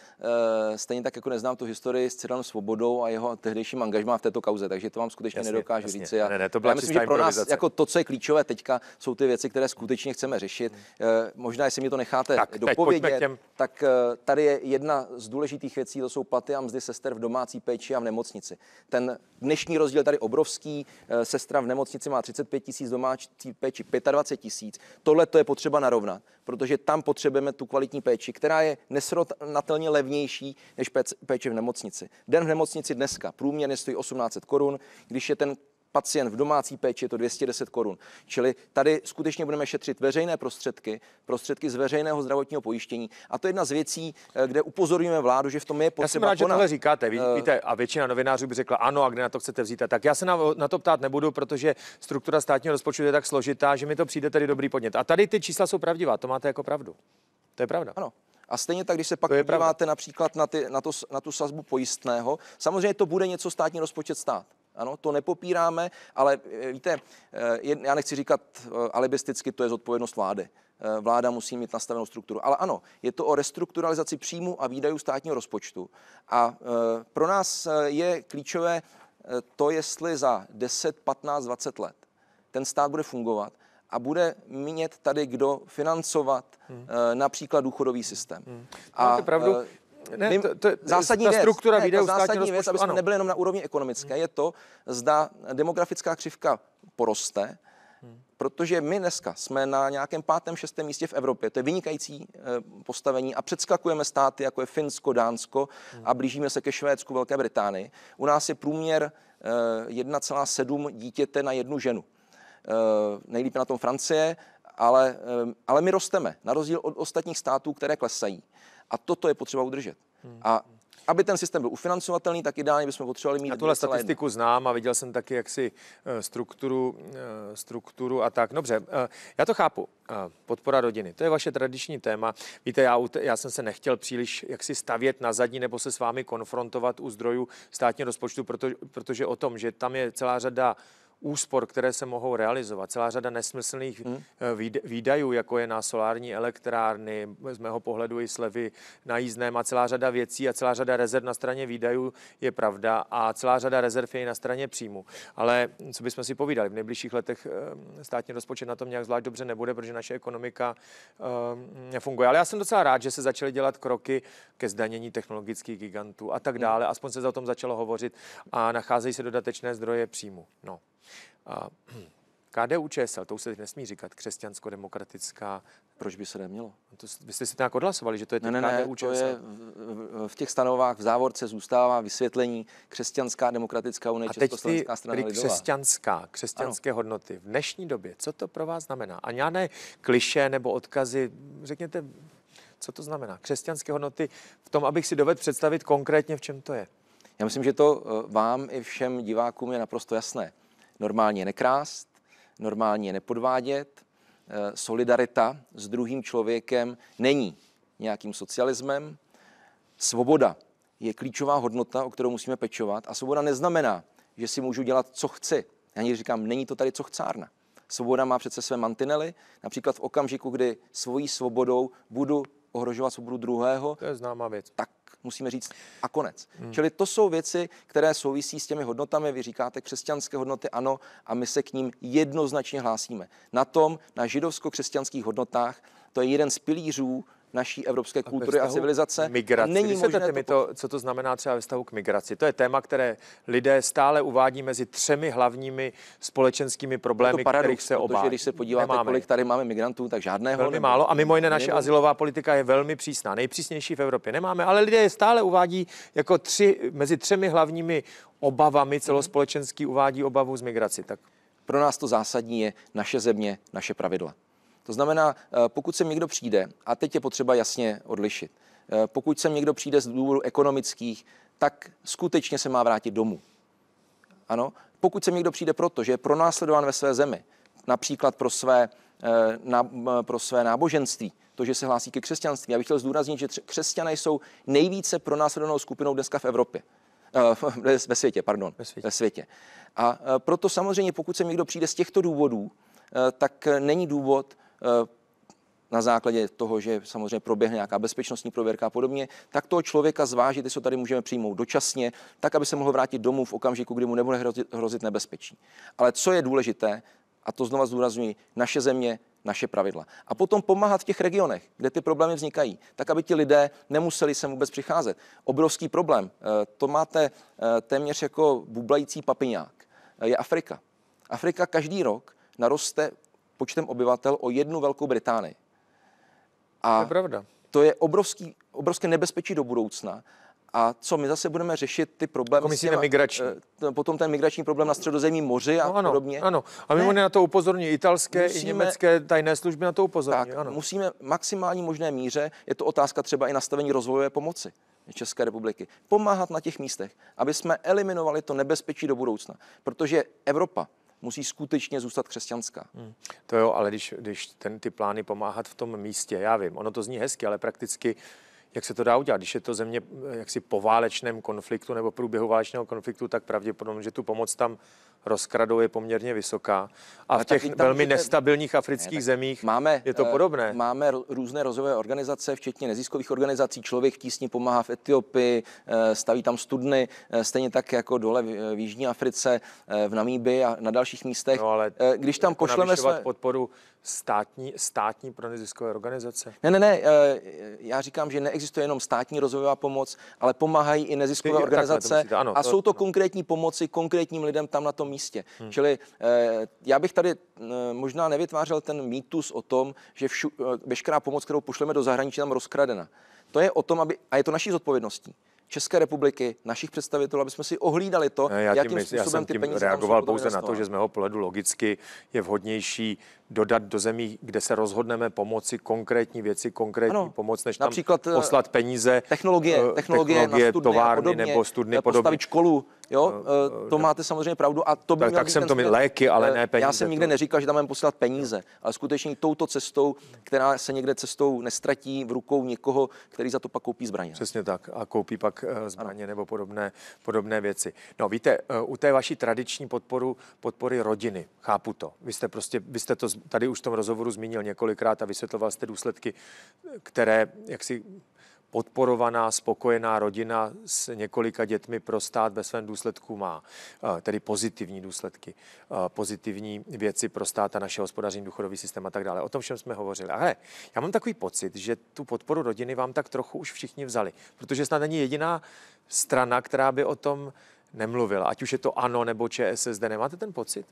stejně tak jako neznám tu historii s Cyrilem Svobodou a jeho tehdejším angažmá v této kauze, takže to vám skutečně jasně, nedokážu jasně. říct. Ne, ne, to byla já myslím, že pro nás jako to, co je klíčové teďka, jsou ty věci, které skutečně chceme budeme řešit. Hmm. Eh, možná, jestli mě to necháte tak, dopovědět, těm... tak eh, tady je jedna z důležitých věcí, to jsou platy a mzdy sester v domácí péči a v nemocnici. Ten dnešní rozdíl tady obrovský. Eh, sestra v nemocnici má 35 tisíc, domácí péči 25 tisíc. Tohle to je potřeba narovnat, protože tam potřebujeme tu kvalitní péči, která je nesrovnatelně levnější než péče v nemocnici. Den v nemocnici dneska průměrně stojí 1800 korun, když je ten pacient v domácí péči je to 210 korun. Čili tady skutečně budeme šetřit veřejné prostředky, prostředky z veřejného zdravotního pojištění. A to je jedna z věcí, eh, kde upozorňujeme vládu, že v tom je potřeba. Já jsem rád, že tohle říkáte, ví, eh, víte, a většina novinářů by řekla ano, a kde na to chcete vzít. tak já se na, na to ptát nebudu, protože struktura státního rozpočtu je tak složitá, že mi to přijde tady dobrý podnět. A tady ty čísla jsou pravdivá, to máte jako pravdu. To je pravda. Ano. A stejně tak, když se pak podíváte například na, ty, na, to, na tu sazbu pojistného, samozřejmě to bude něco státní rozpočet stát. Ano, to nepopíráme, ale eh, víte, eh, já nechci říkat eh, alibisticky, to je zodpovědnost vlády. Vláda musí mít nastavenou strukturu. Ale ano, je to o restrukturalizaci příjmu a výdajů státního rozpočtu. A pro nás je klíčové to, jestli za 10, 15, 20 let ten stát bude fungovat a bude mít tady kdo financovat hmm. například důchodový systém. Hmm. Máte a, pravdu, ne, to, to, zásadní ta věc, struktura ne, ta zásadní věc, aby jsme ano. nebyli jenom na úrovni ekonomické, je to, zda demografická křivka poroste, hmm. protože my dneska jsme na nějakém pátém, šestém místě v Evropě. To je vynikající eh, postavení a předskakujeme státy, jako je Finsko, Dánsko hmm. a blížíme se ke Švédsku, Velké Británii. U nás je průměr 1,7 eh, dítěte na jednu ženu. Eh, nejlíp na tom Francie, ale, ale my rosteme, na rozdíl od ostatních států, které klesají. A toto je potřeba udržet. Hmm. A aby ten systém byl ufinancovatelný, tak ideálně bychom potřebovali mít. A tuhle statistiku jedna. znám a viděl jsem taky jaksi eh, strukturu, eh, strukturu a tak. Dobře, eh, já to chápu. Podpora rodiny, to je vaše tradiční téma. Víte, já, já jsem se nechtěl příliš jaksi stavět na zadní nebo se s vámi konfrontovat u zdrojů státního rozpočtu, proto, protože o tom, že tam je celá řada úspor, které se mohou realizovat. Celá řada nesmyslných hmm. Eh, výdajů, jako je na solární elektrárny, z mého pohledu i slevy na jízdném a celá řada věcí a celá řada rezerv na straně výdajů je pravda a celá řada rezerv je i na straně příjmu. Ale co bychom si povídali, v nejbližších letech eh, státní rozpočet na tom nějak zvlášť dobře nebude, protože naše ekonomika eh, nefunguje. Ale já jsem docela rád, že se začaly dělat kroky ke zdanění technologických gigantů a tak hmm. dále. Aspoň se o tom začalo hovořit a nacházejí se dodatečné zdroje příjmu. No. KDU ČSL, to už se nesmí říkat, křesťansko-demokratická. Proč by se nemělo? To, vy jste si to nějak odhlasovali, že to je ne, ne, ne, KDU ČSL. To je v, v těch stanovách v závorce zůstává vysvětlení křesťanská demokratická unie A teď ty, strana lidová. křesťanská, křesťanské ano. hodnoty v dnešní době, co to pro vás znamená? A nějaké kliše nebo odkazy, řekněte, co to znamená? Křesťanské hodnoty v tom, abych si dovedl představit konkrétně, v čem to je. Já myslím, že to eh, vám i všem divákům je naprosto jasné normálně nekrást, normálně nepodvádět. Eh, solidarita s druhým člověkem není nějakým socialismem. Svoboda je klíčová hodnota, o kterou musíme pečovat. A svoboda neznamená, že si můžu dělat, co chci. Já někdy říkám, není to tady co chcárna. Svoboda má přece své mantinely. Například v okamžiku, kdy svojí svobodou budu ohrožovat svobodu druhého. To je známá věc. Tak musíme říct a konec. Hmm. Čili to jsou věci, které souvisí s těmi hodnotami. Vy říkáte křesťanské hodnoty, ano, a my se k ním jednoznačně hlásíme. Na tom, na židovsko-křesťanských hodnotách, to je jeden z pilířů naší evropské kultury a, a civilizace. Migraci. Není možné mi to, co to znamená třeba ve vztahu k migraci. To je téma, které lidé stále uvádí mezi třemi hlavními společenskými problémy, to paradox, kterých se obávají. Protože když se podíváte, Nemáme. kolik tady máme migrantů, tak žádného. Velmi nemáme. málo a mimo jiné naše nemáme. asilová politika je velmi přísná, nejpřísnější v Evropě. Nemáme, ale lidé je stále uvádí jako tři, mezi třemi hlavními obavami mhm. celospolečenský uvádí obavu z migraci. Tak pro nás to zásadní je naše země, naše pravidla. To znamená, eh, pokud sem někdo přijde, a teď je potřeba jasně odlišit, eh, pokud sem někdo přijde z důvodu ekonomických, tak skutečně se má vrátit domů. Ano, pokud sem někdo přijde proto, že je pronásledován ve své zemi, například pro své, eh, na, pro své náboženství, to, že se hlásí ke křesťanství. Já bych chtěl zdůraznit, že křesťané jsou nejvíce pronásledovanou skupinou dneska v Evropě. Ve světě, pardon. Ve světě. Ve světě. A proto samozřejmě, pokud se někdo přijde z těchto důvodů, tak není důvod Eh, na základě toho, že samozřejmě proběhne nějaká bezpečnostní prověrka a podobně, tak toho člověka zvážit, jestli ho tady můžeme přijmout dočasně, tak aby se mohl vrátit domů v okamžiku, kdy mu nebude hrozit, hrozit nebezpečí. Ale co je důležité, a to znova zdůrazňuji, naše země, naše pravidla. A potom pomáhat v těch regionech, kde ty problémy vznikají, tak aby ti lidé nemuseli sem vůbec přicházet. Obrovský problém, eh, to máte eh, téměř jako bublající papiňák, je Afrika. Afrika každý rok naroste počtem obyvatel o jednu Velkou Británii. A to je pravda. To je obrovský, obrovské nebezpečí do budoucna. A co my zase budeme řešit ty problémy Komisí jako migrační. Eh, potom ten migrační problém na středozemí moři a no, ano, podobně. Ano, a mimo ne. na to upozorní italské musíme, i německé tajné služby na to upozorní. Tak, ano. musíme maximální možné míře, je to otázka třeba i nastavení rozvojové pomoci. České republiky. Pomáhat na těch místech, aby jsme eliminovali to nebezpečí do budoucna. Protože Evropa musí skutečně zůstat křesťanská. Hmm. To jo, ale když, když ten, ty plány pomáhat v tom místě, já vím, ono to zní hezky, ale prakticky jak se to dá udělat? Když je to země eh, jaksi po válečném konfliktu nebo průběhu válečného konfliktu, tak pravděpodobně, že tu pomoc tam rozkradou je poměrně vysoká. A, a v těch velmi můžete... nestabilních afrických ne, zemích máme, je to eh, podobné. Máme různé rozvojové organizace, včetně neziskových organizací. Člověk tísni pomáhá v Etiopii, eh, staví tam studny, stejně tak jako dole v Jižní Africe, v Namíbi a na dalších místech. No, ale Když tam pošleme své... podporu státní, státní pro neziskové organizace? Ne, ne, ne, eh, já říkám, že neexistuje jenom státní rozvojová pomoc, ale pomáhají i neziskové Ty, organizace takhle, musíte, ano, a to, jsou to no. konkrétní pomoci konkrétním lidem tam na tom místě. Hmm. Čili eh, já bych tady eh, možná nevytvářel ten mýtus o tom, že všu, veškerá pomoc, kterou pošleme do zahraničí, tam rozkradena. To je o tom, aby, a je to naší zodpovědností, České republiky, našich představitelů, aby jsme si ohlídali to, já jakým tím, způsobem já jsem ty tím peníze reagoval tam pouze na to, že z mého pohledu logicky je vhodnější dodat do zemí, kde se rozhodneme pomoci konkrétní věci, konkrétní ano, pomoc, než například tam eh, poslat peníze. Technologie, technologie, technologie na studny továrny podobně, nebo studny eh, podobně. školu, Jo, no, eh, eh, to máte samozřejmě pravdu. A to by tak, tak jsem to měl léky, ale eh, ne peníze. Já jsem nikdy to... neříkal, že tam mám poslat peníze, ale skutečně touto cestou, která se někde cestou nestratí v rukou někoho, který za to pak koupí zbraně. Přesně tak. A koupí pak zbraně ano. nebo podobné, podobné věci. No víte, u té vaší tradiční podporu, podpory rodiny, chápu to. Vy jste prostě, vy jste to tady už v tom rozhovoru zmínil několikrát a vysvětloval jste důsledky, které, jak si podporovaná, spokojená rodina s několika dětmi pro stát ve svém důsledku má, eh, tedy pozitivní důsledky, eh, pozitivní věci pro stát a naše hospodaření, důchodový systém a tak dále. O tom všem jsme hovořili. Ale já mám takový pocit, že tu podporu rodiny vám tak trochu už všichni vzali, protože snad není jediná strana, která by o tom nemluvila, ať už je to ANO nebo ČSSD. Nemáte ten pocit?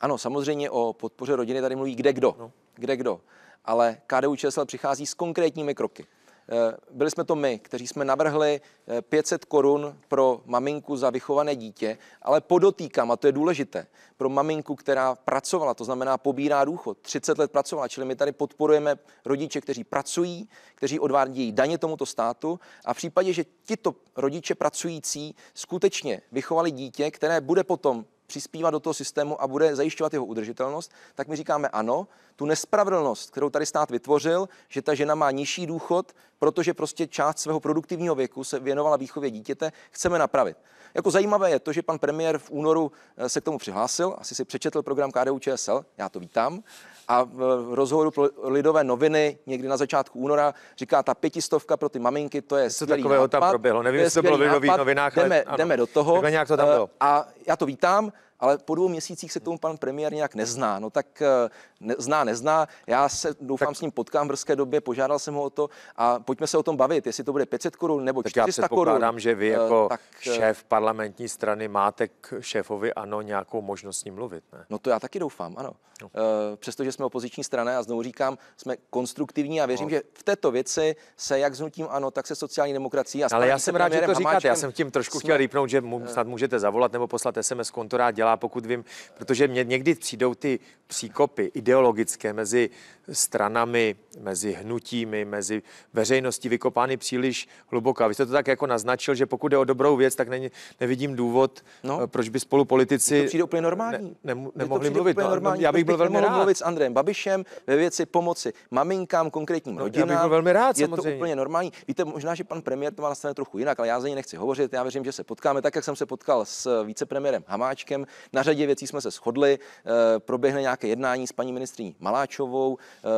Ano, samozřejmě o podpoře rodiny tady mluví kde kdo. No. Kde kdo. Ale KDU ČSL přichází s konkrétními kroky. Eh, byli jsme to my, kteří jsme navrhli 500 eh, korun pro maminku za vychované dítě, ale podotýkám, a to je důležité, pro maminku, která pracovala, to znamená pobírá důchod, 30 let pracovala, čili my tady podporujeme rodiče, kteří pracují, kteří odvádějí daně tomuto státu a v případě, že tito rodiče pracující skutečně vychovali dítě, které bude potom přispívat do toho systému a bude zajišťovat jeho udržitelnost, tak my říkáme ano, tu nespravedlnost, kterou tady stát vytvořil, že ta žena má nižší důchod, protože prostě část svého produktivního věku se věnovala výchově dítěte, chceme napravit. Jako zajímavé je to, že pan premiér v únoru eh, se k tomu přihlásil, asi si přečetl program KDU ČSL, já to vítám, a v rozhovoru pro Lidové noviny někdy na začátku února říká, ta pětistovka pro ty maminky, to je Co takového nápad, tam proběhlo? Nevím, jestli to bylo v Lidových novinách, jdeme, ale ano, jdeme do toho. Nějak to tam eh, bylo. A já to vítám, ale po dvou měsících se k tomu pan premiér nějak nezná. No tak eh, ne, zná, nezná. Já se doufám tak. s ním potkám v brzké době, požádal jsem ho o to a pojďme se o tom bavit, jestli to bude 500 korun nebo 400 korun. Tak já že vy eh, jako tak, eh, šéf parlamentní strany máte k šéfovi ano nějakou možnost s ním mluvit, ne? No to já taky doufám, ano. No. Přestože jsme opoziční strana a znovu říkám, jsme konstruktivní a věřím, no. že v této věci se jak znutím ano, tak se sociální demokracií a Ale já jsem rád, že to říkáte, já jsem tím trošku jsme... chtěl rýpnout, že mu, snad můžete zavolat nebo poslat SMS kontorát dělá dělá, pokud vím, protože mě někdy přijdou ty příkopy ideologické mezi stranami, mezi hnutími, mezi veřejností vykopány příliš A Vy jste to tak jako naznačil, že pokud je o dobrou věc, tak není, nevidím důvod, no, eh, proč by spolu politici to úplně normální. Ne, ne, nemohli to mluvit. Úplně no, no, normální, no, já bych byl velmi rád. mluvit s Andrejem Babišem ve věci pomoci maminkám, konkrétním no, rodinám. Já bych byl velmi rád, je samozřejmě. to úplně normální. Víte, možná, že pan premiér to má na trochu jinak, ale já za něj nechci hovořit. Já věřím, že se potkáme tak, jak jsem se potkal s vicepremiérem Hamáčkem, na řadě věcí jsme se shodli, eh, proběhne nějaké jednání s paní ministriní Maláčovou, eh,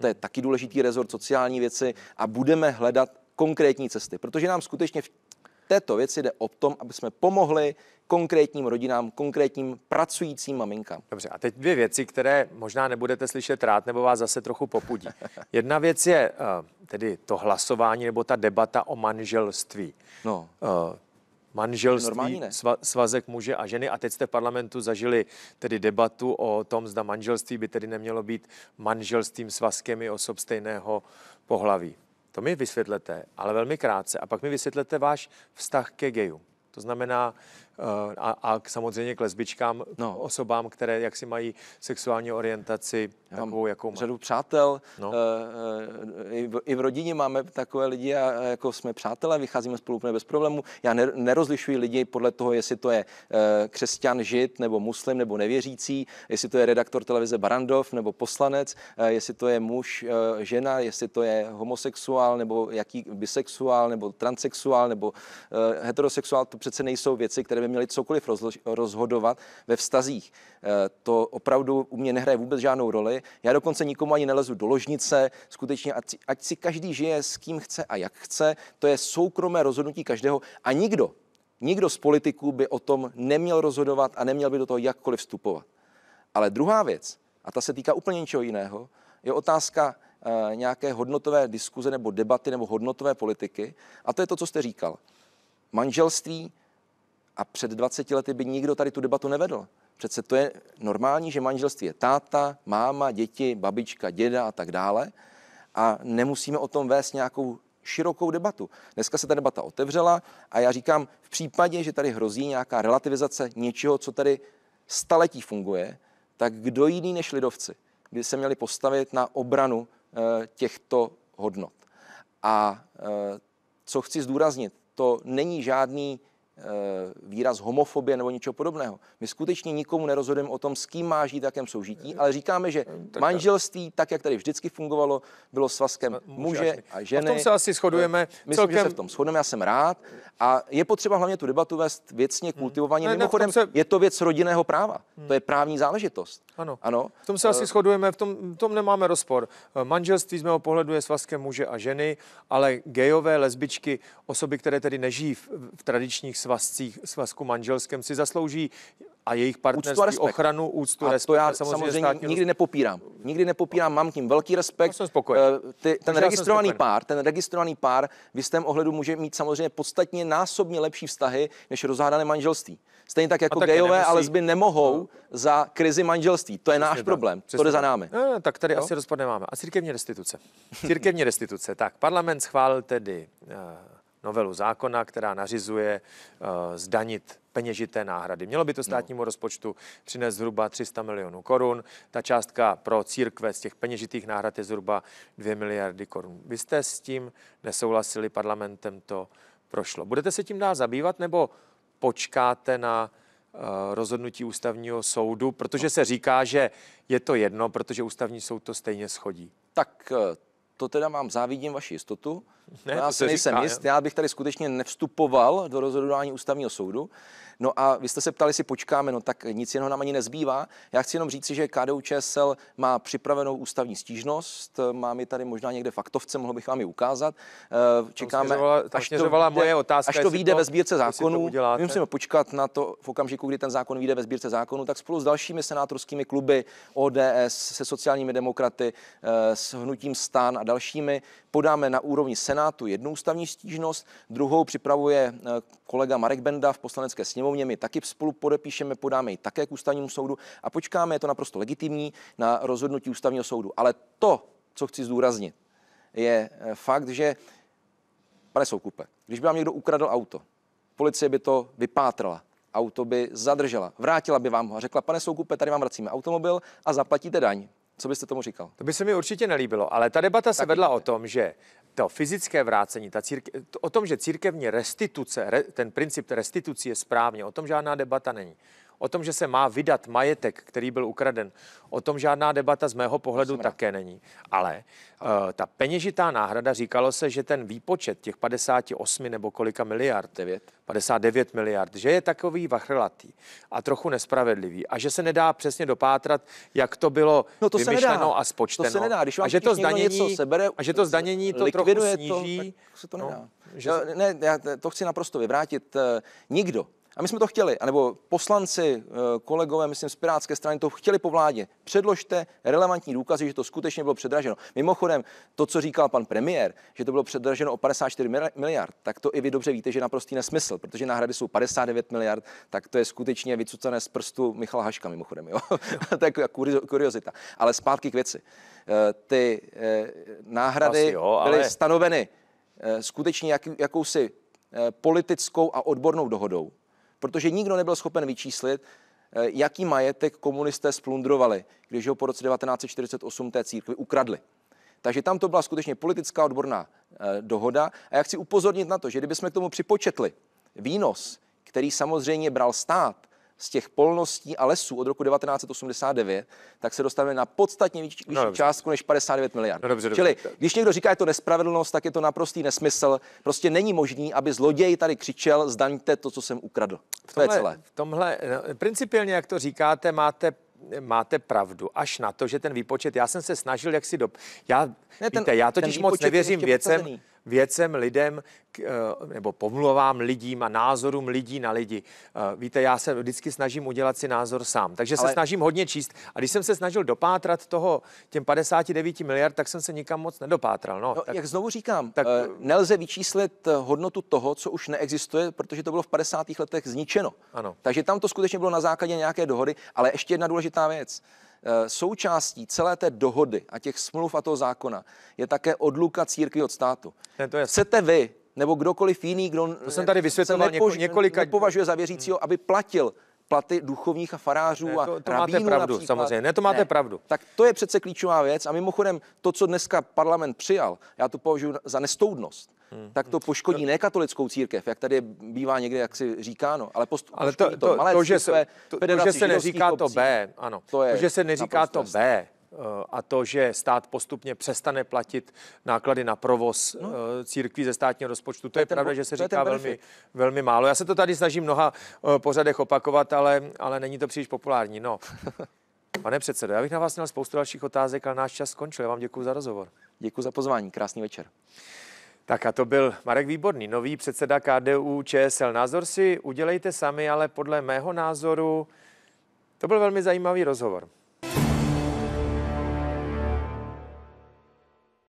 to je hmm. taky důležitý rezort sociální věci a budeme hledat konkrétní cesty, protože nám skutečně v této věci jde o tom, aby jsme pomohli konkrétním rodinám, konkrétním pracujícím maminkám. Dobře, a teď dvě věci, které možná nebudete slyšet rád nebo vás zase trochu popudí. Jedna věc je eh, tedy to hlasování nebo ta debata o manželství. No manželství, Sva, svazek muže a ženy. A teď jste v parlamentu zažili tedy debatu o tom, zda manželství by tedy nemělo být manželstvím svazkem i osob stejného pohlaví. To mi vysvětlete, ale velmi krátce. A pak mi vysvětlete váš vztah ke geju. To znamená, Eh, a, a samozřejmě k lesbičkám, no. osobám, které jaksi mají sexuální orientaci Já takovou, jakou mám. řadu přátel, no. e, i, v, i v rodině máme takové lidi a jako jsme přátelé, vycházíme spolu úplně bez problému. Já ne, nerozlišuji lidi podle toho, jestli to je e, křesťan, žid nebo muslim nebo nevěřící, jestli to je redaktor televize Barandov nebo poslanec, e, jestli to je muž, e, žena, jestli to je homosexuál nebo jaký bisexuál nebo transsexuál nebo e, heterosexuál, to přece nejsou věci, které by měli cokoliv rozhodovat ve vztazích. Eh, to opravdu u mě nehraje vůbec žádnou roli. Já dokonce nikomu ani nelezu do ložnice. Skutečně, ať si, ať si každý žije s kým chce a jak chce, to je soukromé rozhodnutí každého a nikdo, nikdo z politiků by o tom neměl rozhodovat a neměl by do toho jakkoliv vstupovat. Ale druhá věc, a ta se týká úplně něčeho jiného, je otázka eh, nějaké hodnotové diskuze nebo debaty nebo hodnotové politiky. A to je to, co jste říkal. Manželství a před 20 lety by nikdo tady tu debatu nevedl. Přece to je normální, že manželství je táta, máma, děti, babička, děda a tak dále. A nemusíme o tom vést nějakou širokou debatu. Dneska se ta debata otevřela a já říkám, v případě, že tady hrozí nějaká relativizace něčeho, co tady staletí funguje, tak kdo jiný než lidovci by se měli postavit na obranu e, těchto hodnot. A e, co chci zdůraznit, to není žádný Eh, výraz homofobie nebo něčeho podobného. My skutečně nikomu nerozhodujeme o tom, s kým má žít, jakém soužití, eh, ale říkáme, že tak manželství, tak jak tady vždycky fungovalo, bylo svazkem eh, muže a ženy. A v tom se asi shodujeme. Myslím, celkem... že se v tom shodujeme, já jsem rád. A je potřeba hlavně tu debatu vést věcně, hmm. kultivovaně. Ne, Mimochodem, ne, se... je to věc rodinného práva. Hmm. To je právní záležitost. Ano. ano. V tom se asi shodujeme, v tom, v tom nemáme rozpor. Manželství z mého pohledu je svazkem muže a ženy, ale gejové, lesbičky, osoby, které tedy nežijí v, v tradičních svazcích, svazku manželském si zaslouží a jejich partnerství, úctu a ochranu, úctu, a respekt. To já a samozřejmě, samozřejmě nikdy nepopírám. Nikdy nepopírám, mám tím velký respekt. No, jsem spokojen. Eh, ty, ten, registrovaný jsem pár, ten registrovaný pár v jistém ohledu může mít samozřejmě podstatně násobně lepší vztahy než rozhádané manželství. Stejně tak jako gejové ale a lesby nemohou no. za krizi manželství. To je Přesně náš tak. problém, Přesně to jde za námi. No, no, tak tady no? asi rozpad nemáme. A církevní restituce. Církevní restituce. Tak, parlament schválil tedy uh, novelu zákona, která nařizuje eh, zdanit peněžité náhrady. Mělo by to no. státnímu no. rozpočtu přinést zhruba 300 milionů korun. Ta částka pro církve z těch peněžitých náhrad je zhruba 2 miliardy korun. Vy jste s tím nesouhlasili, parlamentem to prošlo. Budete se tím dál zabývat nebo počkáte na eh, rozhodnutí ústavního soudu, protože se říká, že je to jedno, protože ústavní soud to stejně schodí. Tak eh, to teda mám, závidím vaši jistotu. Ne, já si nejsem jist, já bych tady skutečně nevstupoval do rozhodování ústavního soudu. No a vy jste se ptali, si počkáme, no tak nic jiného nám ani nezbývá. Já chci jenom říci, že KDU ČSL má připravenou ústavní stížnost, má mi tady možná někde faktovce, mohl bych vám ji ukázat. Eh, čekáme, tam směřovala, tam až to, moje otázka, až to vyjde to, ve sbírce zákonů. My musíme počkat na to v okamžiku, kdy ten zákon vyjde ve sbírce zákonů, tak spolu s dalšími senátorskými kluby ODS, se sociálními demokraty, eh, s hnutím stán a dalšími podáme na úrovni sen Senátu jednu ústavní stížnost, druhou připravuje eh, kolega Marek Benda v poslanecké sněmovně. My taky spolu podepíšeme, podáme ji také k ústavnímu soudu a počkáme, je to naprosto legitimní na rozhodnutí ústavního soudu. Ale to, co chci zdůraznit, je eh, fakt, že pane Soukupe, když by vám někdo ukradl auto, policie by to vypátrala, auto by zadržela, vrátila by vám ho a řekla, pane Soukupe, tady vám vracíme automobil a zaplatíte daň. Co byste tomu říkal? To by se mi určitě nelíbilo, ale ta debata se tak vedla jde. o tom, že to fyzické vrácení, ta círke, to, o tom, že církevní restituce, re, ten princip restituce je správně, o tom žádná debata není. O tom, že se má vydat majetek, který byl ukraden, o tom žádná debata z mého pohledu Jsme také není. Ale uh, ta peněžitá náhrada, říkalo se, že ten výpočet těch 58 nebo kolika miliard, 9. 59 miliard, že je takový vachrlatý a trochu nespravedlivý a že se nedá přesně dopátrat, jak to bylo no to vymyšleno se a spočteno. To se nedá, když vám a že to zdanění, něco sebere, a že to zdanění to trochu sníží. To, tak se to no, nedá. No, že... Eh, ne, já to chci naprosto vyvrátit. Eh, nikdo a my jsme to chtěli, anebo poslanci, eh, kolegové, myslím, z Pirátské strany to chtěli po vládě. Předložte relevantní důkazy, že to skutečně bylo předraženo. Mimochodem, to, co říkal pan premiér, že to bylo předraženo o 54 miliard, tak to i vy dobře víte, že je naprostý nesmysl, protože náhrady jsou 59 miliard, tak to je skutečně vycucené z prstu Michala Haška, mimochodem. Jo? jo. to je kuriozita. Ale zpátky k věci. Eh, ty eh, náhrady jo, ale... byly stanoveny skutečně jak, jakousi politickou a odbornou dohodou protože nikdo nebyl schopen vyčíslit, eh, jaký majetek komunisté splundrovali, když ho po roce 1948 té církvi ukradli. Takže tam to byla skutečně politická odborná eh, dohoda. A já chci upozornit na to, že kdybychom k tomu připočetli výnos, který samozřejmě bral stát z těch polností a lesů od roku 1989, tak se dostaneme na podstatně no vyšší no, částku než 59 miliard. No, dobře, Čili dobře. když někdo říká, že je to nespravedlnost, tak je to naprostý nesmysl. Prostě není možný, aby zloděj tady křičel, zdaňte to, co jsem ukradl. V tomhle, to je celé. V tomhle, no, principiálně, jak to říkáte, máte máte pravdu, až na to, že ten výpočet, já jsem se snažil, jak si do... Já, ne, ten, víte, já totiž moc nevěřím věcem, věcem, lidem eh, nebo pomluvám lidím a názorům lidí na lidi. Eh, víte, já se vždycky snažím udělat si názor sám, takže Ale... se snažím hodně číst. A když jsem se snažil dopátrat toho těm 59 miliard, tak jsem se nikam moc nedopátral. No, no tak... jak znovu říkám, tak... Eh, nelze vyčíslit hodnotu toho, co už neexistuje, protože to bylo v 50. letech zničeno. Ano. Takže tam to skutečně bylo na základě nějaké dohody. Ale ještě jedna důležitá věc. Eh, součástí celé té dohody a těch smluv a toho zákona je také odluka církvy od státu. Ne, to je... Chcete vy, nebo kdokoliv jiný, kdo to jsem tady vysvětloval nepož, několika... považuje za věřícího, aby platil platy duchovních a farářů ne, to, to a rabínů máte pravdu, například. samozřejmě. Ne, to máte ne. pravdu. Tak to je přece klíčová věc a mimochodem to, co dneska parlament přijal, já to považuji za nestoudnost. Hmm. Tak to poškodí ne katolickou církev, jak tady bývá někdy, jak si říkáno, ale post, ale to, to, to, malé to, že se, to, to, že se neříká to B, ano, to, je to že se neříká to B, Eh, a to, že stát postupně přestane platit náklady na provoz no. Eh, církví ze státního rozpočtu. To, to je ten, pravda, že se říká velmi, velmi málo. Já se to tady snažím mnoha eh, pořadech opakovat, ale, ale není to příliš populární. No. Pane předsedo, já bych na vás měl spoustu dalších otázek, ale náš čas skončil. Já vám děkuji za rozhovor. Děkuji za pozvání. Krásný večer. Tak a to byl Marek Výborný, nový předseda KDU ČSL. Názor si udělejte sami, ale podle mého názoru to byl velmi zajímavý rozhovor.